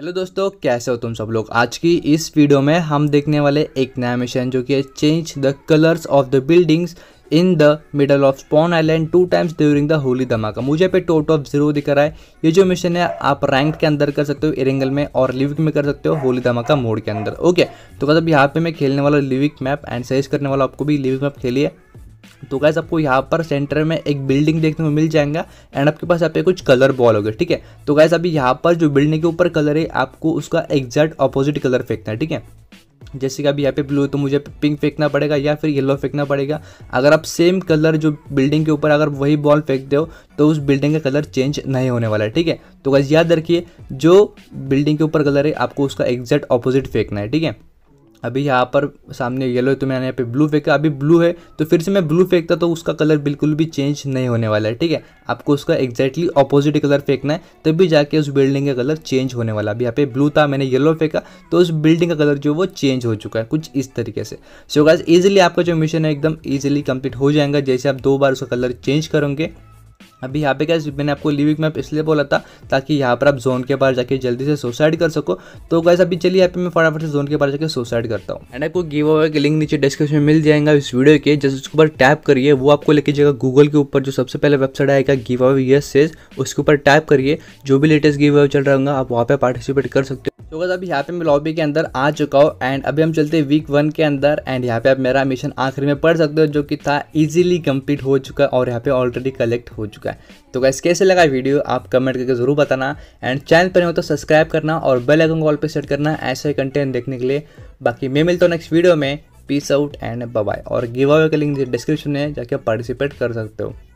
hello दोस्तों कैसे हो तुम सब लोग आज की इस वीडियो में हम देखने वाले एक नया मिशन जो कि है change the colours of the buildings in the middle of Spawn Island two times during the Holi धमाका मुझे पे टोट ऑफ जीरो दिख रहा है ये जो मिशन है आप रैंक के अंदर कर सकते हो इरेंगल में और लिविक में कर सकते हो होली धमाका मोड के अंदर ओके तो मतलब यहाँ पे मैं खेलने वाला लिविक मैप एंड सजेस्ट करने वाला आपको भी लिविक मैप खेलिए तो गैस आपको यहाँ पर सेंटर में एक बिल्डिंग देखने को मिल जाएगा एंड आपके पास यहाँ पे कुछ कलर बॉल हो गए ठीक है तो गैस अभी यहाँ पर जो बिल्डिंग के ऊपर कलर है आपको उसका एग्जैक्ट अपोजिट कलर फेंकना है ठीक है जैसे कि अभी यहाँ पे ब्लू तो मुझे पिंक फेंकना पड़ेगा या फिर येलो फेंकना पड़ेगा अगर आप सेम कलर जो बिल्डिंग के ऊपर अगर वही बॉल फेंकते हो तो उस बिल्डिंग का कलर चेंज नहीं होने वाला है ठीक है तो गैस याद रखिए जो बिल्डिंग के ऊपर कलर है आपको उसका एग्जैक्ट अपोजिट फेंकना है ठीक है अभी यहाँ पर सामने येलो है तो मैंने यहाँ पे ब्लू फेंका अभी ब्लू है तो फिर से मैं ब्लू फेंकता तो उसका कलर बिल्कुल भी चेंज नहीं होने वाला है ठीक है आपको उसका एक्जैक्टली अपोजिट कलर फेंकना है तभी जाके उस बिल्डिंग का कलर चेंज होने वाला अभी यहाँ पे ब्लू था मैंने येलो फेंका तो उस बिल्डिंग का कलर जो वो चेंज हो चुका है कुछ इस तरीके से सो गाइज ईजिली आपका जो मिशन है एकदम ईजिली कंप्लीट हो जाएगा जैसे आप दो बार उसका कलर चेंज करोगे अभी यहाँ पे क्या मैंने आपको लिविक मैप इसलिए बोला था ताकि यहाँ पर आप जोन के बाहर जाके जल्दी से सुसाइड कर सको तो गैस अभी चलिए यहाँ पे मैं फटाफट से जोन के बाहर जाके सुसाइड करता हूँ एंड आपको गिव अवे के लिंक नीचे डिस्क्रिप्शन में मिल जाएगा इस वीडियो के जैसे उसके ऊपर टैप करिए वो आपको लेके जाएगा गूगल के ऊपर जो सबसे पहले वेबसाइट आएगा गिव अवे यस सेज उसके ऊपर टैप करिए जो भी लेटेस्ट गिव अवे चल रहा होगा आप वहाँ पर पार्टिसिपेट कर सकते हो तो अगर अभी यहाँ पे मैं लॉबी के अंदर आ चुका हूँ एंड अभी हम चलते हैं वीक वन के अंदर एंड यहाँ पे आप मेरा मिशन आखिरी में पढ़ सकते हो जो कि था इजीली कंप्लीट हो चुका है और यहाँ पे ऑलरेडी कलेक्ट हो चुका है तो गैस कैसे लगा वीडियो आप कमेंट करके ज़रूर बताना एंड चैनल पर हो तो सब्सक्राइब करना और बेल आइकन कॉल पर सेट करना ऐसा ही कंटेंट देखने के लिए बाकी मैं मिलता हूँ नेक्स्ट वीडियो में पीस आउट एंड बाय और गिव अवे का लिंक डिस्क्रिप्शन में जाके पार्टिसिपेट कर सकते हो